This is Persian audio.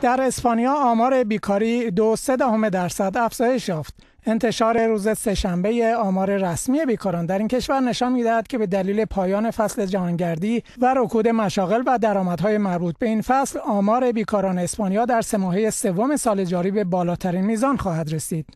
در اسپانیا آمار بیکاری دو سه دهم درصد افزایش یافت. انتشار روز سهشنبه آمار رسمی بیکاران در این کشور نشان میدهد که به دلیل پایان فصل جهانگردی و رکود مشاغل و درآمدهای مربوط به این فصل آمار بیکاران اسپانیا در سه ماهه سوم سال جاری به بالاترین میزان خواهد رسید.